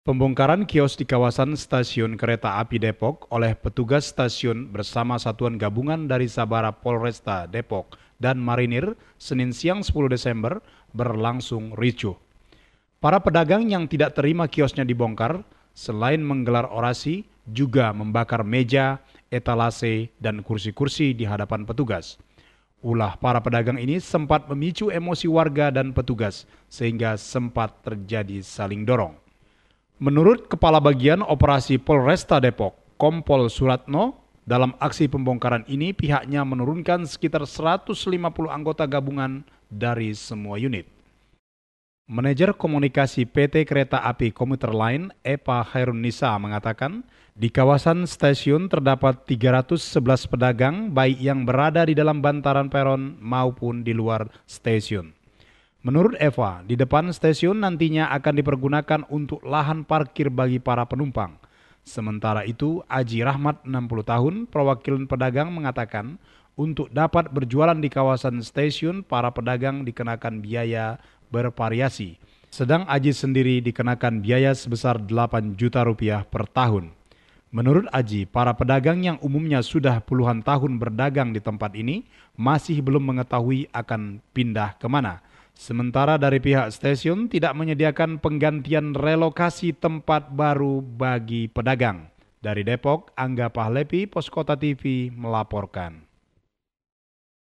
Pembongkaran kios di kawasan stasiun kereta api Depok oleh petugas stasiun bersama Satuan Gabungan dari Sabara Polresta Depok dan Marinir Senin siang 10 Desember berlangsung ricuh. Para pedagang yang tidak terima kiosnya dibongkar, selain menggelar orasi, juga membakar meja, etalase, dan kursi-kursi di hadapan petugas. Ulah para pedagang ini sempat memicu emosi warga dan petugas sehingga sempat terjadi saling dorong. Menurut Kepala Bagian Operasi Polresta Depok, Kompol Suratno, dalam aksi pembongkaran ini pihaknya menurunkan sekitar 150 anggota gabungan dari semua unit. Manajer Komunikasi PT Kereta Api Komuter Line, Epa Hairun Nisa mengatakan, di kawasan stasiun terdapat 311 pedagang baik yang berada di dalam bantaran peron maupun di luar stasiun. Menurut Eva, di depan stasiun nantinya akan dipergunakan untuk lahan parkir bagi para penumpang. Sementara itu, Aji Rahmat 60 tahun, perwakilan pedagang mengatakan untuk dapat berjualan di kawasan stasiun, para pedagang dikenakan biaya bervariasi. Sedang Aji sendiri dikenakan biaya sebesar 8 juta rupiah per tahun. Menurut Aji, para pedagang yang umumnya sudah puluhan tahun berdagang di tempat ini masih belum mengetahui akan pindah kemana. Sementara dari pihak stasiun tidak menyediakan penggantian relokasi tempat baru bagi pedagang. Dari Depok, Angga Pahlepi, Poskota TV melaporkan.